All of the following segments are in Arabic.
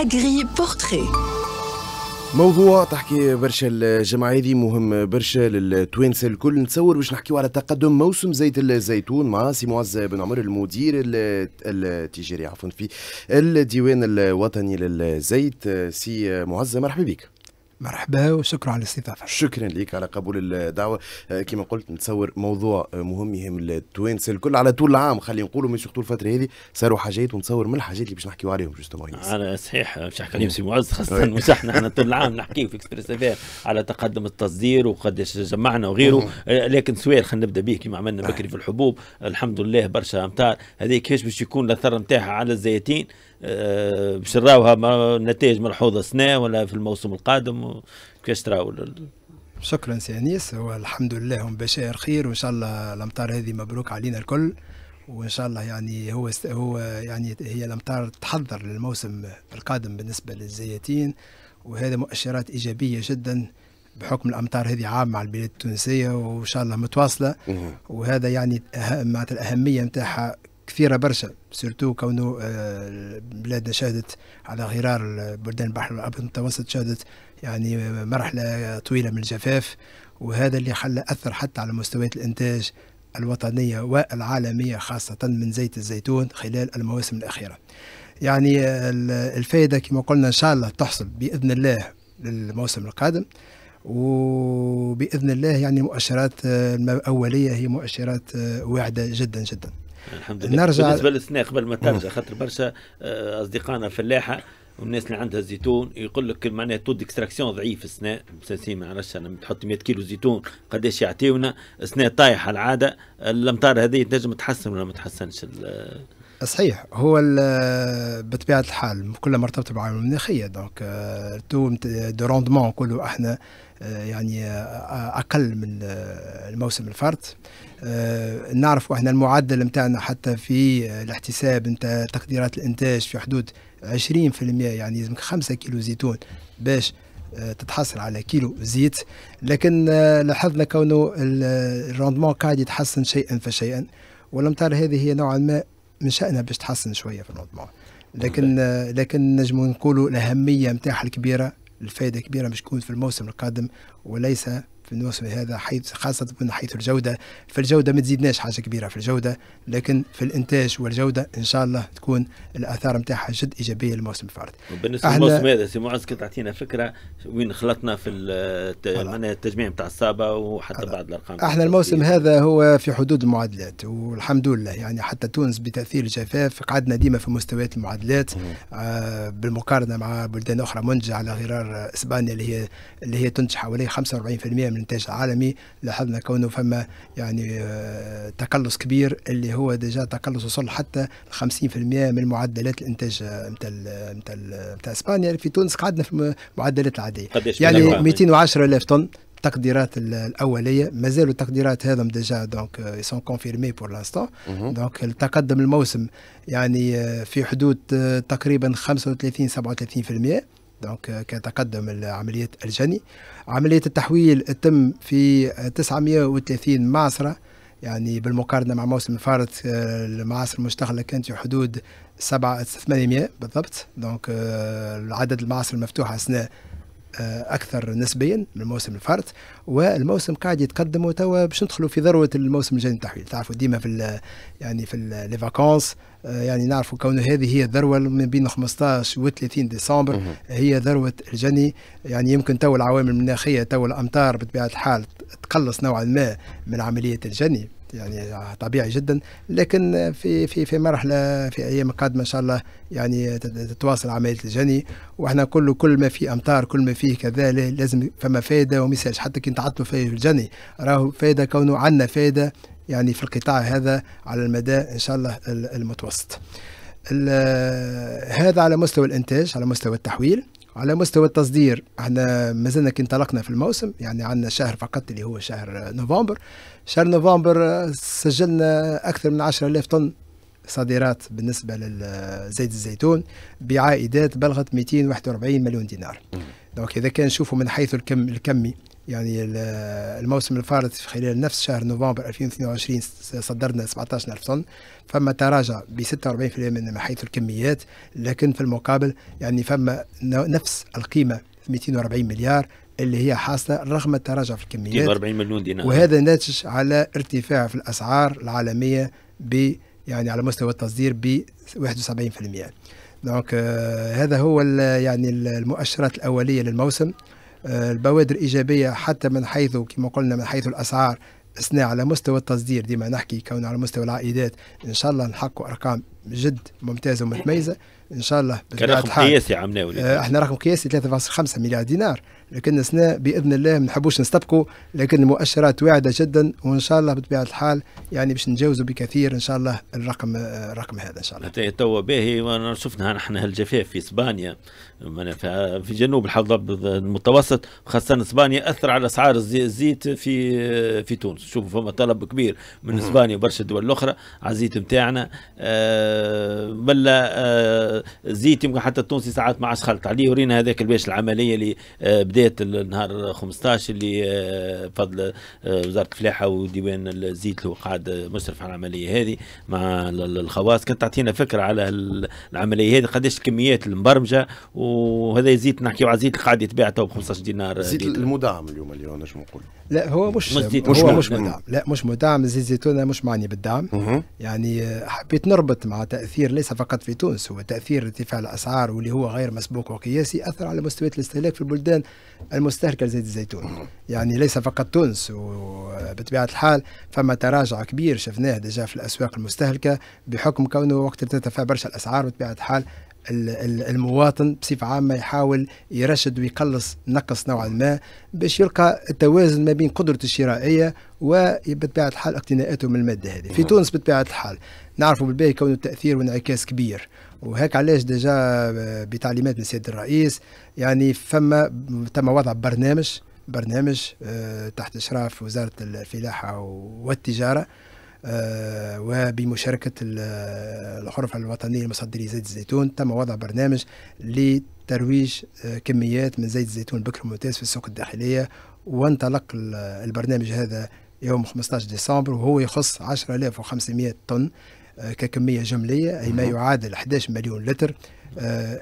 أجري بورتري موضوع تحكي برشا الجمعة هذه مهم برشا للتوانسة الكل نتصور باش نحكيو على تقدم موسم زيت الزيتون مع سي معز بن عمر المدير التجاري عفوا في الديوان الوطني للزيت سي معز مرحبا بك مرحبا وشكرا على الاستضافه. شكرا لك على قبول الدعوه آه، كما قلت نتصور موضوع مهم يهم التوانسه الكل على طول العام خلينا نقولوا مش طول الفتره هذه صاروا حاجات ونتصور من الحاجات اللي باش نحكيو عليهم جوستومون على صحيح باش نحكي عليهم سي معز خاصه مش احنا احنا طول العام نحكيو في اكسبريس على تقدم التصدير وقداش جمعنا وغيره آه، لكن سؤال خلينا نبدا به كما عملنا آه. بكري في الحبوب الحمد لله برشا امتار هذيك كيفاش باش يكون الاثر نتاعها على الزيتين آه، باش نتائج ملحوظه سنه ولا في الموسم القادم كيفاش تراو شكرا سي انيس والحمد لله هم بشائر خير وان شاء الله الامطار هذه مبروك علينا الكل وان شاء الله يعني هو هو يعني هي الامطار تحضر للموسم القادم بالنسبه للزياتين وهذا مؤشرات ايجابيه جدا بحكم الامطار هذه عامه على البلاد التونسيه وان شاء الله متواصله وهذا يعني أه- معناتها الاهميه نتاعها كثيرة برشا سورتو كونه آه، بلادنا شهدت على غرار بلدان البحر الأبيض المتوسط شهدت يعني مرحلة طويلة من الجفاف وهذا اللي خلى أثر حتى على مستويات الإنتاج الوطنية والعالمية خاصة من زيت الزيتون خلال المواسم الأخيرة يعني آه، الفائدة كما قلنا إن شاء الله تحصل بإذن الله للموسم القادم وبإذن الله يعني مؤشرات آه، أولية هي مؤشرات واعدة جدا جدا الحمد لله نرجع بالنسبه للثناء قبل ما ترجع خاطر برشا آه، اصدقائنا فلاحه والناس اللي عندها الزيتون يقول لك معناها تو ديكستراكسيون ضعيف السناء مساسين ما عرفتش انا تحط 100 كيلو زيتون قداش يعطيونا السناء طايح على العاده الامطار هذه تنجم تحسن ولا ما تحسنش صحيح هو بطبيعه الحال كلها مرتبطه بالعوامل المناخيه دونك آه، تو دو روندمون نقولوا احنا آه، يعني آه، اقل من الموسم الفرد نعرف احنا المعدل نتاعنا حتى في الاحتساب نتاع تقديرات الانتاج في حدود 20% يعني لازمك 5 كيلو زيتون باش تتحصل على كيلو زيت لكن لاحظنا كونه الروندمون قاعد يتحسن شيئا فشيئا والامطار هذه هي نوعا ما من شأنها باش تحسن شوية في الموضوع لكن لكن نجمو نقولوا الأهمية نتاعها الكبيرة الفائدة الكبيره باش تكون في الموسم القادم وليس في الموسم هذا حيث خاصة من حيث الجودة في الجودة ما تزيدناش حاجة كبيرة في الجودة لكن في الإنتاج والجودة إن شاء الله تكون الآثار نتاعها جد إيجابية الموسم الفارط بالنسبة للموسم هذا سي معز كنت تعطينا فكرة وين خلطنا في معناها التجميع نتاع الصابة وحتى هلا. بعض الأرقام احنا الموسم هذا هو في حدود المعادلات والحمد لله يعني حتى تونس بتأثير الجفاف قعدنا ديما في مستويات المعادلات آه بالمقارنة مع بلدان أخرى منتجة على غرار إسبانيا اللي هي اللي هي تنتج حوالي 45% من من انتاج عالمي لاحظنا كونه فما يعني آه، تقلص كبير اللي هو ديجا تقلص وصل حتى 50% من معدلات الانتاج نتاع نتاع نتاع اسبانيا يعني في تونس قعدنا في المعدلات العاديه يعني 210 الف طن التقديرات الاوليه مازالوا التقديرات هذم ديجا دونك سون كونفيرمي بور لانستون دونك التقدم الموسم يعني آه، في حدود آه، تقريبا 35 37% دونك آه، كان تقدم عملية الجني عملية التحويل تم في 930 معصرة يعني بالمقارنة مع موسم الفارط آه، المعاصر المشتغلة كانت في حدود 7 800 بالضبط دونك العدد آه، المعاصر المفتوحة سنة اكثر نسبيا من الموسم الفارط والموسم قاعد يتقدم وتوا باش ندخلوا في ذروه الموسم الجاي التحويل تعرفوا ديما في يعني في لي فاكونس آه، يعني نعرفوا كون هذه هي الذروه من بين 15 و 30 ديسمبر هي ذروه الجني يعني يمكن تو العوامل المناخيه تو الامطار بطبيعه الحال تقلص نوعا ما من عمليه الجني يعني آه، طبيعي جدا لكن في في في مرحله في ايام قادمه ان شاء الله يعني تتواصل عمليه الجني واحنا كل كل ما في امطار كل ما فيه كذا لازم فما فائده وما حتى كي نتعطلوا في الجني راهو فائده كونه عندنا فائده يعني في القطاع هذا على المدى ان شاء الله المتوسط هذا على مستوى الانتاج على مستوى التحويل على مستوى التصدير احنا مازلنا كي انطلقنا في الموسم يعني عندنا شهر فقط اللي هو شهر نوفمبر شهر نوفمبر آه، سجلنا اكثر من 10000 طن صادرات بالنسبه لزيت الزيتون بعائدات بلغت 241 مليون دينار دونك اذا كان نشوفوا من حيث الكم الكمي يعني الموسم الفارط خلال نفس شهر نوفمبر 2022 صدرنا 17000 طن فما تراجع ب 46% من حيث الكميات لكن في المقابل يعني فما نفس القيمه 240 مليار اللي هي حاصله رغم التراجع في الكميات 240 مليون دينار وهذا ناتج على ارتفاع في الاسعار العالميه ب يعني على مستوى التصدير ب 71% دونك آه، هذا هو يعني المؤشرات الاوليه للموسم آه، البوادر ايجابيه حتى من حيث كما قلنا من حيث الاسعار اثناء على مستوى التصدير ديما نحكي كون على مستوى العائدات ان شاء الله نحققوا ارقام جد ممتازه ومتميزه ان شاء الله كرقم قياسي عملناه احنا رقم قياسي 3.5 مليار دينار لكن سنا باذن الله ما نحبوش نستبقوا لكن المؤشرات واعده جدا وان شاء الله بطبيعه الحال يعني باش نتجاوزوا بكثير ان شاء الله الرقم الرقم هذا ان شاء الله. توا باهي شفنا نحن هالجفاف في اسبانيا في جنوب الحوض المتوسط خاصه اسبانيا اثر على اسعار الزيت في في تونس شوفوا فما طلب كبير من اسبانيا وبرشا دول الاخرى على الزيت نتاعنا آه، بلا آه، زيت يمكن حتى التونسي ساعات ما عادش خلط عليه ورينا هذاك الباش العمليه اللي آه، بدات النهار 15 اللي بفضل آه، آه، وزاره الفلاحه وديوان الزيت اللي هو قاعد مشرف على العمليه هذه مع الخواص كانت تعطينا فكره على العمليه هذه قداش الكميات المبرمجه وهذا زيت نحكيو على زيت قاعد يتباع تو ب 15 دينار زيت المدعم اليوم اليوم نجم نقول لا هو مش مش, هو مش, مش مدعم لا مش مدعم زيت الزيتون مش معني بالدعم يعني آه، حبيت نربط مع تاثير ليس فقط في تونس هو تاثير ارتفاع الاسعار واللي هو غير مسبوق وقياسي اثر على مستويات الاستهلاك في البلدان المستهلكه لزيت الزيتون يعني ليس فقط تونس وبطبيعه الحال فما تراجع كبير شفناه ديجا في الاسواق المستهلكه بحكم كونه وقت ترتفع برشا الاسعار بطبيعه الحال المواطن بصفة عامة يحاول يرشد ويقلص نقص نوعا ما باش يلقى التوازن ما بين قدرته الشرائية وبطبيعة الحال اقتناءاته من المادة هذه في نعم. تونس بطبيعة الحال نعرفوا بالباهي كونه التأثير وانعكاس كبير وهيك علاش ديجا بتعليمات من سيادة الرئيس يعني فما تم وضع برنامج برنامج آه، تحت إشراف وزارة الفلاحة والتجارة آه، وبمشاركة الحرفة الوطنية لمصدري زيت الزيتون تم وضع برنامج لترويج آه، كميات من زيت الزيتون بكر ممتاز في السوق الداخلية وانطلق البرنامج هذا يوم 15 ديسمبر وهو يخص 10500 طن آه، ككمية جملية أي ما يعادل 11 مليون لتر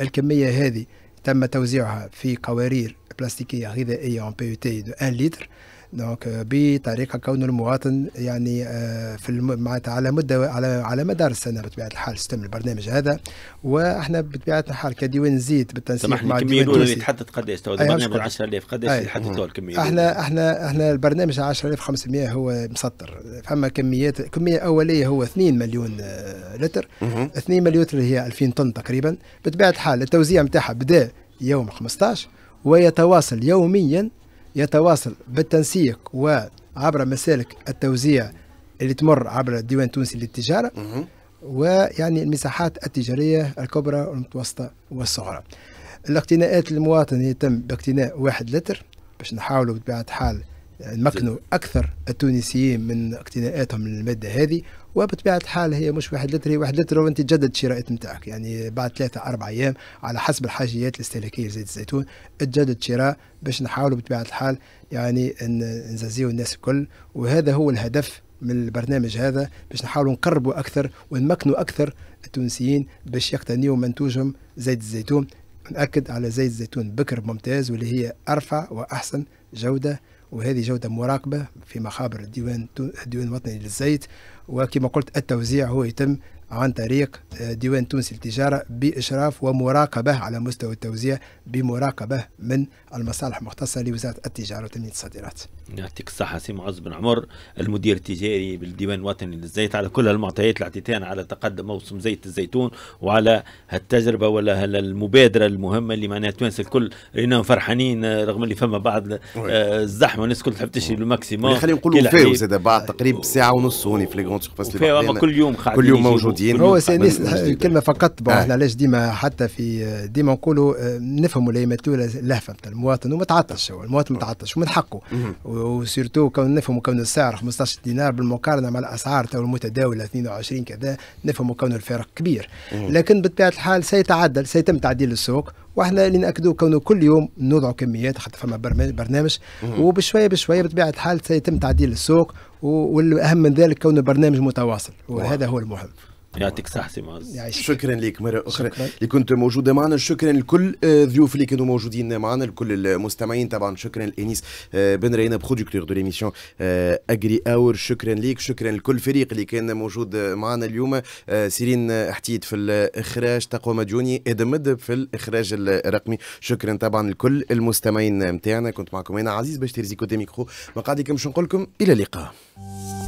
الكمية هذه تم توزيعها في قوارير بلاستيكية غذائية اون بي تي 1 لتر دونك بطريقه كون المواطن يعني آه، في معناتها على مده على على مدار السنه بطبيعه الحال ستم البرنامج هذا واحنا بطبيعه الحال كديوان نزيد بالتنسيق مع الكميه الاولى اللي تحدد قداش تو أيوة، البرنامج 10000 قداش اللي تحددوا الكميه احنا احنا احنا البرنامج 10500 هو مسطر فما كميات كميه اوليه هو 2 مليون آه، لتر 2 مليون لتر هي 2000 طن تقريبا بطبيعه الحال التوزيع نتاعها بدا يوم 15 ويتواصل يوميا يتواصل بالتنسيق وعبر مسالك التوزيع اللي تمر عبر الديوان التونسي للتجارة ويعني المساحات التجارية الكبرى والمتوسطة والصغرى الاقتناءات المواطن يتم باقتناء واحد لتر باش نحاولوا بطبيعة الحال نمكنوا أكثر التونسيين من اقتناءاتهم للمادة هذه وبطبيعه الحال هي مش واحد لتر هي واحد لتر وانت تجدد شراءات نتاعك يعني بعد ثلاثة أربع أيام على حسب الحاجيات الاستهلاكية لزيت الزيتون تجدد شراء باش نحاولوا بطبيعة الحال يعني نزازيو الناس الكل وهذا هو الهدف من البرنامج هذا باش نحاولوا نقربوا أكثر ونمكنوا أكثر التونسيين باش يقتنيوا منتوجهم زيت الزيتون نأكد على زيت الزيتون بكر ممتاز واللي هي أرفع وأحسن جودة وهذه جودة مراقبة في مخابر الديوان الديوان الوطني للزيت وكما قلت التوزيع هو يتم عن طريق آه، ديوان تونسي للتجارة بإشراف ومراقبة على مستوى التوزيع بمراقبة من المصالح المختصة لوزارة التجارة وتنمية الصادرات يعطيك الصحة سي معز بن عمر المدير التجاري بالديوان الوطني للزيت على كل المعطيات اللي اعطيتنا على تقدم موسم زيت الزيتون وعلى هالتجربة ولا المبادرة المهمة اللي معناها تونس الكل رينا فرحانين آه، رغم اللي فما بعض آه، الزحمة الناس الكل تحب تشري الماكسيموم خلينا نقولوا فاو زاد بعد تقريب ساعة ونص هوني في لي كل يوم كل يوم موجود الدين هو سينيس الكلمه فقط آه. احنا علاش ديما حتى في ديما نقولوا آه، نفهموا اللي يمثلوا لهفه نتاع المواطن ومتعطش هو المواطن متعطش ومن حقه وسيرتو كون نفهموا كون السعر 15 دينار بالمقارنه مع الاسعار تاع المتداوله 22 كذا نفهموا كون الفارق كبير لكن بطبيعه الحال سيتعدل سيتم تعديل السوق واحنا اللي ناكدوا كونه كل يوم نوضعوا كميات حتى فما برنامج وبشويه بشويه بطبيعه الحال سيتم تعديل السوق والاهم من ذلك كونه برنامج متواصل وهذا هو المهم يعطيك صحتي معز شكرا لك مرة أخرى اللي كنت موجودة معنا شكرا لكل الضيوف آه، اللي كانوا موجودين معنا لكل المستمعين طبعا شكرا لأنيس آه، بن رينا برودكتور دو ليميسيون أجري أور شكرا لك شكرا لكل فريق اللي كان موجود معنا اليوم آه، سيرين حتيت في الإخراج تقوى مديوني إدم مدب في الإخراج الرقمي شكرا طبعا لكل المستمعين نتاعنا كنت معكم أنا عزيز باش تيرزيكو دي ميكرو مقعدي باش نقول لكم إلى اللقاء